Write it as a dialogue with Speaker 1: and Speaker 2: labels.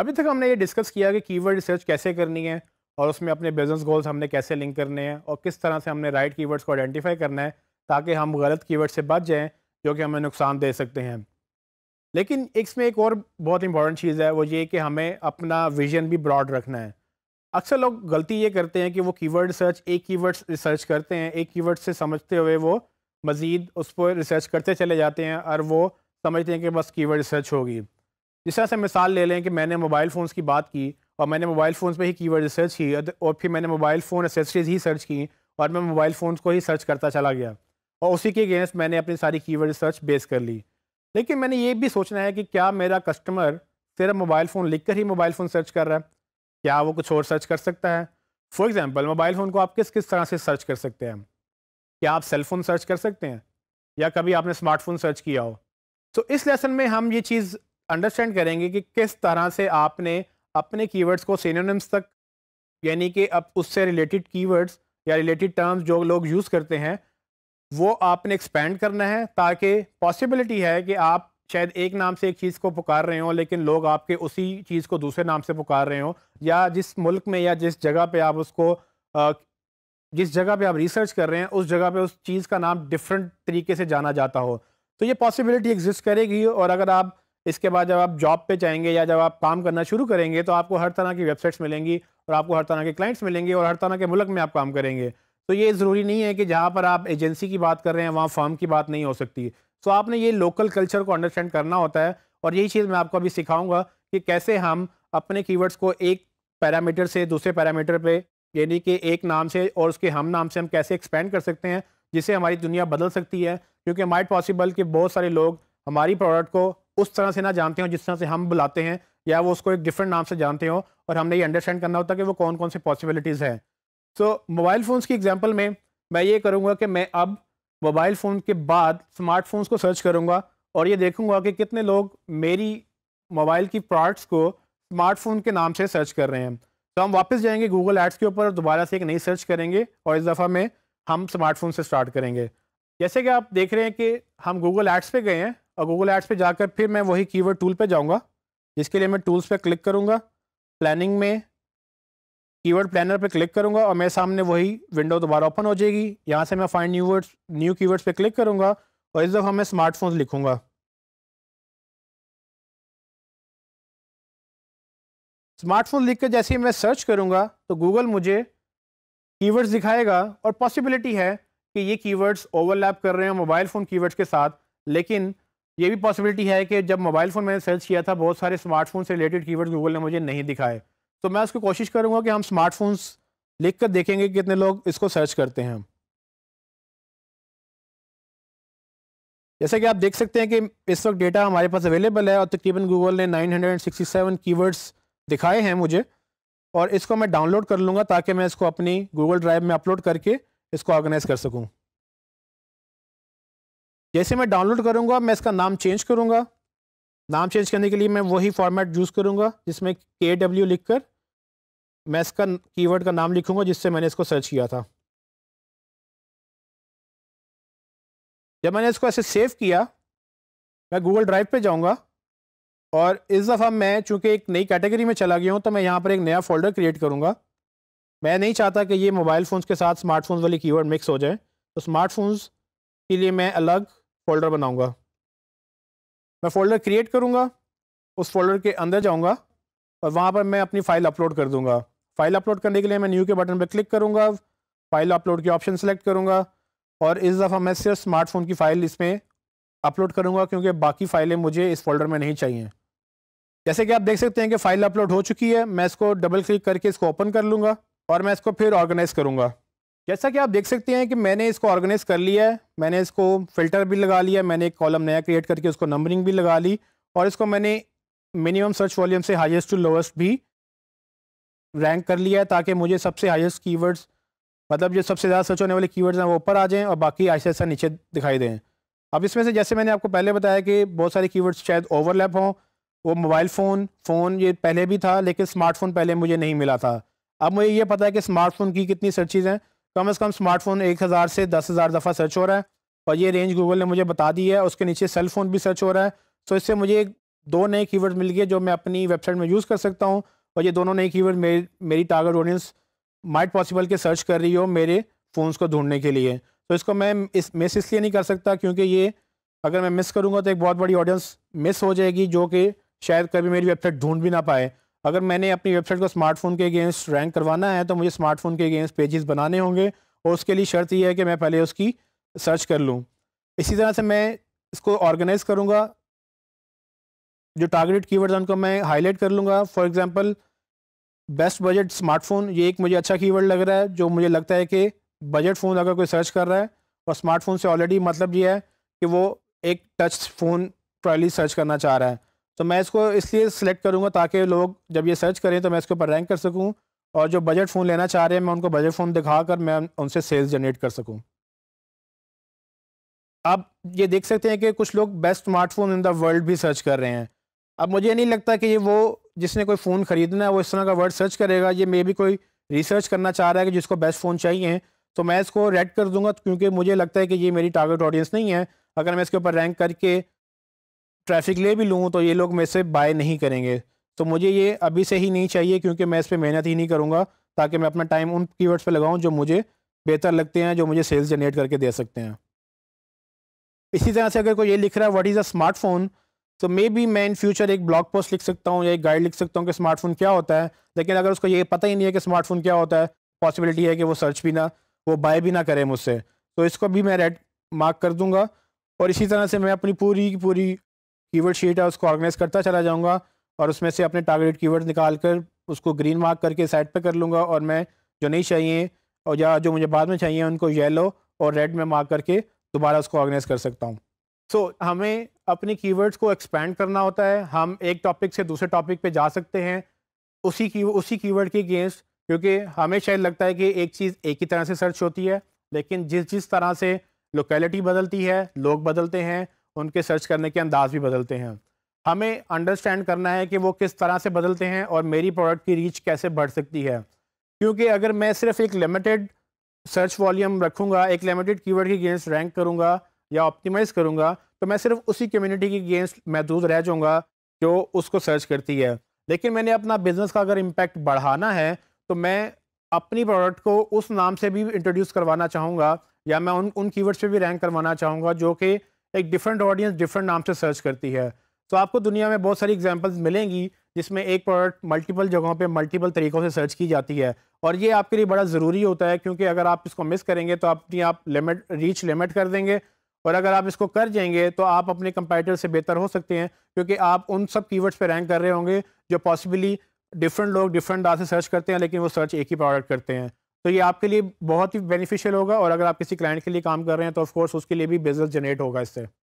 Speaker 1: अभी तक हमने ये डिस्कस किया कि कीवर्ड रिसर्च कैसे करनी है और उसमें अपने बिजनेस गोल्स हमने कैसे लिंक करने हैं और किस तरह से हमने राइट कीवर्ड्स को आइडेंटिफाई करना है ताकि हम गलत कीवर्ड से बच जाएँ जो कि हमें नुकसान दे सकते हैं लेकिन इसमें एक और बहुत इंपॉर्टेंट चीज़ है वो ये कि हमें अपना विजन भी ब्रॉड रखना है अक्सर लोग गलती ये करते हैं कि वो कीवर्ड सर्च एक कीवर्ड रिसर्च करते हैं एक कीवर्ड से समझते हुए वो मज़ीद उस पर रिसर्च करते चले जाते हैं और वो समझते हैं कि बस कीवर्ड रिसर्च होगी जिस तरह से मिसाल ले लें कि मैंने मोबाइल फ़ोन्स की बात की और मैंने मोबाइल फ़ोन्स पे ही कीवर्ड सर्च की और फिर मैंने मोबाइल फ़ोन एसेसरीज़ ही सर्च की और मैं मोबाइल फ़ोन्स को ही सर्च करता चला गया और उसी के अगेंस्ट मैंने अपनी सारी कीवर्ड सर्च बेस कर ली लेकिन मैंने ये भी सोचना है कि क्या मेरा कस्टमर सिर्फ मोबाइल फ़ोन लिख कर ही मोबाइल फ़ोन सर्च कर रहा है क्या वो कुछ और सर्च कर सकता है फॉर एग्ज़ाम्पल मोबाइल फ़ोन को आप किस किस तरह से सर्च कर सकते हैं क्या आप सेल फ़ोन सर्च कर सकते हैं या कभी आपने स्मार्टफोन सर्च किया हो तो इस लेसन में हम ये चीज़ अंडरस्टैंड करेंगे कि किस तरह से आपने अपने कीवर्ड्स को सीनोनिम्स तक यानी कि अब उससे रिलेटेड कीवर्ड्स या रिलेटेड टर्म्स जो लोग यूज़ करते हैं वो आपने एक्सपेंड करना है ताकि पॉसिबिलिटी है कि आप शायद एक नाम से एक चीज़ को पुकार रहे हो लेकिन लोग आपके उसी चीज़ को दूसरे नाम से पुकार रहे हो या जिस मुल्क में या जिस जगह पे आप उसको जिस जगह पे आप रिसर्च कर रहे हैं उस जगह पे उस चीज़ का नाम डिफरेंट तरीके से जाना जाता हो तो ये पॉसिबिलिटी एग्जिस्ट करेगी और अगर आप इसके बाद जब आप जॉब पे जाएंगे या जब आप काम करना शुरू करेंगे तो आपको हर तरह की वेबसाइट्स मिलेंगी और आपको हर तरह के क्लाइंट्स मिलेंगे और हर तरह के मुल्क में आप काम करेंगे तो ये ज़रूरी नहीं है कि जहाँ पर आप एजेंसी की बात कर रहे हैं वहाँ फॉर्म की बात नहीं हो सकती सो आपने ये लोकल कल्चर को अंडरस्टैंड करना होता है और यही चीज़ मैं आपको अभी सिखाऊंगा कि कैसे हम अपने कीवर्ड्स को एक पैरामीटर से दूसरे पैरामीटर पर यानी कि एक नाम से और उसके हम नाम से हम कैसे एक्सपेंड कर सकते हैं जिससे हमारी दुनिया बदल सकती है क्योंकि माइट पॉसिबल कि बहुत सारे लोग हमारी प्रोडक्ट को उस तरह से ना जानते हो जिस तरह से हम बुलाते हैं या वो उसको एक डिफरेंट नाम से जानते हो और हमने ये अंडरस्टैंड करना होता है कि वो कौन कौन सी पॉसिबिलिटीज़ हैं सो मोबाइल फ़ोन्स की एग्जांपल में मैं ये करूँगा कि मैं अब मोबाइल फ़ोन के बाद स्मार्टफोन्स को सर्च करूँगा और ये देखूँगा कि कितने लोग मेरी मोबाइल की प्रोडक्ट्स को स्मार्टफोन के नाम से सर्च कर रहे हैं तो हम वापस जाएंगे गूगल एड्स के ऊपर और दोबारा से एक नई सर्च करेंगे और इस दफ़ा में हम स्मार्टफोन से स्टार्ट करेंगे जैसे कि आप देख रहे हैं कि हम गूगल एड्स पे गए हैं और गूगल एड्स पे जाकर फिर मैं वही कीवर्ड टूल पे जाऊंगा जिसके लिए मैं टूल्स पे क्लिक करूंगा प्लानिंग में कीवर्ड प्लानर पे क्लिक करूंगा और मेरे सामने वही विंडो दोबारा ओपन हो जाएगी यहाँ से मैं find new words new keywords पे क्लिक करूंगा और इस दफ़ा मैं स्मार्टफोन लिखूंगा स्मार्टफोन लिख कर जैसे ही मैं सर्च करूंगा तो गूगल मुझे कीवर्ड्स दिखाएगा और पॉसिबिलिटी है कि ये कीवर्ड्स ओवरलैप कर रहे हैं मोबाइल फ़ोन कीवर्ड्स के साथ लेकिन ये भी पॉसिबिलिटी है कि जब मोबाइल फ़ोन मैंने सर्च किया था बहुत सारे स्मार्टफोन से रिलेटेड कीवर्ड गूगल ने मुझे नहीं दिखाए तो मैं उसको कोशिश करूँगा कि हम स्मार्टफोन्स लिख कर देखेंगे कितने लोग इसको सर्च करते हैं जैसा कि आप देख सकते हैं कि इस वक्त डेटा हमारे पास अवेलेबल है और तकरीबन गूगल ने 967 कीवर्ड्स दिखाए हैं मुझे और इसको मैं डाउनलोड कर लूँगा ताकि मैं इसको अपनी गूगल ड्राइव में अपलोड करके इसको ऑर्गेनाइज़ कर सकूँ जैसे मैं डाउनलोड करूँगा मैं इसका नाम चेंज करूँगा नाम चेंज करने के लिए मैं वही फॉर्मेट यूज़ करूँगा जिसमें के डब्ल्यू लिख कर मैं इसका कीवर्ड का नाम लिखूँगा जिससे मैंने इसको सर्च किया था जब मैंने इसको ऐसे सेव किया मैं गूगल ड्राइव पे जाऊँगा और इस दफ़ा मैं चूँकि एक नई कैटेगरी में चला गया हूँ तो मैं यहाँ पर एक नया फोल्डर क्रिएट करूँगा मैं नहीं चाहता कि ये मोबाइल फ़ोन्स के साथ स्मार्टफोन्स वाले कीवर्ड मिक्स हो जाए तो स्मार्टफोन्स के लिए मैं अलग फोल्डर बनाऊंगा मैं फोल्डर क्रिएट करूंगा उस फोल्डर के अंदर जाऊंगा और वहाँ पर मैं अपनी फ़ाइल अपलोड कर दूंगा फ़ाइल अपलोड करने के लिए मैं न्यू के बटन पर क्लिक करूंगा फ़ाइल अपलोड के ऑप्शन सेलेक्ट करूंगा और इस दफ़ा मैं सिर्फ स्मार्टफोन की फ़ाइल इसमें अपलोड करूंगा क्योंकि बाकी फ़ाइलें मुझे इस फोल्डर में नहीं चाहिए जैसे कि आप देख सकते हैं कि फ़ाइल अपलोड हो चुकी है मैं इसको डबल क्लिक करके इसको ओपन कर लूँगा और मैं इसको फिर ऑर्गेनाइज़ करूँगा जैसा कि आप देख सकते हैं कि मैंने इसको ऑर्गेनाइज कर लिया है मैंने इसको फिल्टर भी लगा लिया मैंने एक कॉलम नया क्रिएट करके उसको नंबरिंग भी लगा ली और इसको मैंने मिनिमम सर्च वॉल्यूम से हाईएस्ट टू लोएस्ट भी रैंक कर लिया है ताकि मुझे सबसे हाईएस्ट कीवर्ड्स मतलब जो सबसे ज़्यादा सर्च होने वाले कीवर्ड्स हैं वो ऊपर आ जाएँ और बाकी ऐसे ऐसा नीचे दिखाई दें अब इसमें से जैसे मैंने आपको पहले बताया कि बहुत सारे की शायद ओवरलैप हों वो मोबाइल फ़ोन फ़ोन ये पहले भी था लेकिन स्मार्टफोन पहले मुझे नहीं मिला था अब मुझे ये पता है कि स्मार्टफोन की कितनी सर्चेज़ हैं कम से कम स्मार्टफोन एक हज़ार से दस हज़ार दफ़ा सर्च हो रहा है और ये रेंज गूगल ने मुझे बता दी है उसके नीचे सेल फ़ोन भी सर्च हो रहा है सो तो इससे मुझे दो नए कीवर्ड मिल गए जो मैं अपनी वेबसाइट में यूज़ कर सकता हूँ और ये दोनों नए कीवर्ड मेरी मेरी टारगेट ऑडियंस माइट पॉसिबल के सर्च कर रही हो मेरे फ़ोन्स को ढूंढने के लिए तो इसको मैं इस मिस इसलिए नहीं कर सकता क्योंकि ये अगर मैं मिस करूँगा तो एक बहुत बड़ी ऑडियंस मिस हो जाएगी जो कि शायद कभी मेरी वेबसाइट ढूंढ भी ना पाए अगर मैंने अपनी वेबसाइट को स्मार्टफोन के अगेंस्ट रैंक करवाना है तो मुझे स्मार्टफोन के अगेंस्ट पेजेस बनाने होंगे और उसके लिए शर्त यह है कि मैं पहले उसकी सर्च कर लूँ इसी तरह से मैं इसको ऑर्गेनाइज़ करूँगा जो टारगेटेड कीवर्ड्स हैं उनको मैं हाईलाइट कर लूँगा for example best budget smartphone ये एक मुझे अच्छा कीवर्ड लग रहा है जो मुझे लगता है कि बजट फ़ोन अगर कोई सर्च कर रहा है और स्मार्टफोन से ऑलरेडी मतलब ये है कि वो एक टच फ़ोन प्रॉयली सर्च करना चाह रहा है तो मैं इसको इसलिए सिलेक्ट करूँगा ताकि लोग जब ये सर्च करें तो मैं इसके ऊपर रैंक कर सकूँ और जो बजट फ़ोन लेना चाह रहे हैं मैं उनको बजट फ़ोन दिखा कर मैं उनसे सेल्स जनरेट कर सकूँ आप ये देख सकते हैं कि कुछ लोग best smartphone in the world भी सर्च कर रहे हैं अब मुझे नहीं लगता कि ये वो जिसने कोई फ़ोन ख़रीदना है वो इस तरह का वर्ड सर्च करेगा ये मे भी कोई रिसर्च करना चाह रहा है कि जिसको बेस्ट फ़ोन चाहिए तो मैं इसको रेड कर दूंगा क्योंकि मुझे लगता है कि ये मेरी टारगेट ऑडियंस नहीं है अगर मैं इसके ऊपर रैंक करके ट्रैफिक ले भी लूँ तो ये लोग मेरे से बाय नहीं करेंगे तो मुझे ये अभी से ही नहीं चाहिए क्योंकि मैं इस पर मेहनत ही नहीं करूँगा ताकि मैं अपना टाइम उन कीवर्ड्स पे लगाऊँ जो मुझे बेहतर लगते हैं जो मुझे सेल्स जनरेट करके दे सकते हैं इसी तरह से अगर कोई ये लिख रहा है व्हाट इज़ अ स्मार्टफोन तो मे बी मैं इन फ्यूचर एक ब्लॉग पोस्ट लिख सकता हूँ या एक गाइड लिख सकता हूँ कि स्मार्टफोन क्या होता है लेकिन अगर उसको ये पता ही नहीं है कि स्मार्टफोन क्या होता है पॉसिबिलिटी है कि वो सर्च भी ना वो बाय भी ना करें मुझसे तो इसको भी मैं रेड मार्क कर दूंगा और इसी तरह से मैं अपनी पूरी की पूरी कीवर्ड शीट है उसको ऑर्गेनाइज करता चला जाऊँगा और उसमें से अपने टारगेट कीवर्ड निकाल कर उसको ग्रीन मार्क करके साइड पे कर लूँगा और मैं जो नहीं चाहिए और या जो मुझे बाद में चाहिए उनको येलो और रेड में मार्क करके दोबारा उसको ऑर्गेनाइज कर सकता हूँ सो so, हमें अपने कीवर्ड्स को एक्सपेंड करना होता है हम एक टॉपिक से दूसरे टॉपिक पे जा सकते हैं उसी की उसी कीवर्ड के अगेंस्ट क्योंकि हमें शायद लगता है कि एक चीज़ एक ही तरह से सर्च होती है लेकिन जिस जिस तरह से लोकेलिटी बदलती है लोग बदलते हैं उनके सर्च करने के अंदाज भी बदलते हैं हमें अंडरस्टैंड करना है कि वो किस तरह से बदलते हैं और मेरी प्रोडक्ट की रीच कैसे बढ़ सकती है क्योंकि अगर मैं सिर्फ एक लिमिटेड सर्च वॉल्यूम रखूँगा एक लिमिटेड कीवर्ड की अगेंस्ट रैंक करूँगा या ऑप्टिमाइज़ करूँगा तो मैं सिर्फ उसी कम्युनिटी की गेंस महदूद रह जाऊँगा जो उसको सर्च करती है लेकिन मैंने अपना बिज़नेस का अगर इम्पैक्ट बढ़ाना है तो मैं अपनी प्रोडक्ट को उस नाम से भी इंट्रोड्यूस करवाना चाहूँगा या मैं उन उन कीवर्ड्स पे भी रैंक करवाना चाहूँगा जो कि एक डिफरेंट ऑडियंस डिफरेंट नाम से सर्च करती है तो आपको दुनिया में बहुत सारी एग्जाम्पल्स मिलेंगी जिसमें एक प्रोडक्ट मल्टीपल जगहों पे मल्टीपल तरीक़ों से सर्च की जाती है और ये आपके लिए बड़ा ज़रूरी होता है क्योंकि अगर आप इसको मिस करेंगे तो आप अपनी आप लिमिट रीच लिमिट कर देंगे और अगर आप इसको कर जाएंगे तो आप अपने कंपेटर से बेहतर हो सकते हैं क्योंकि आप उन सब कीवर्ड्स पे रैंक कर रहे होंगे जो पॉसिबली डिफरेंट लोग डिफरेंट दार से सर्च करते हैं लेकिन वो सर्च एक ही प्रोडक्ट करते हैं तो ये आपके लिए बहुत ही बेनिफिशियल होगा और अगर आप किसी क्लाइंट के लिए काम कर रहे हैं तो ऑफकोर्स उसके लिए भी बिजनेस जनरेट होगा इससे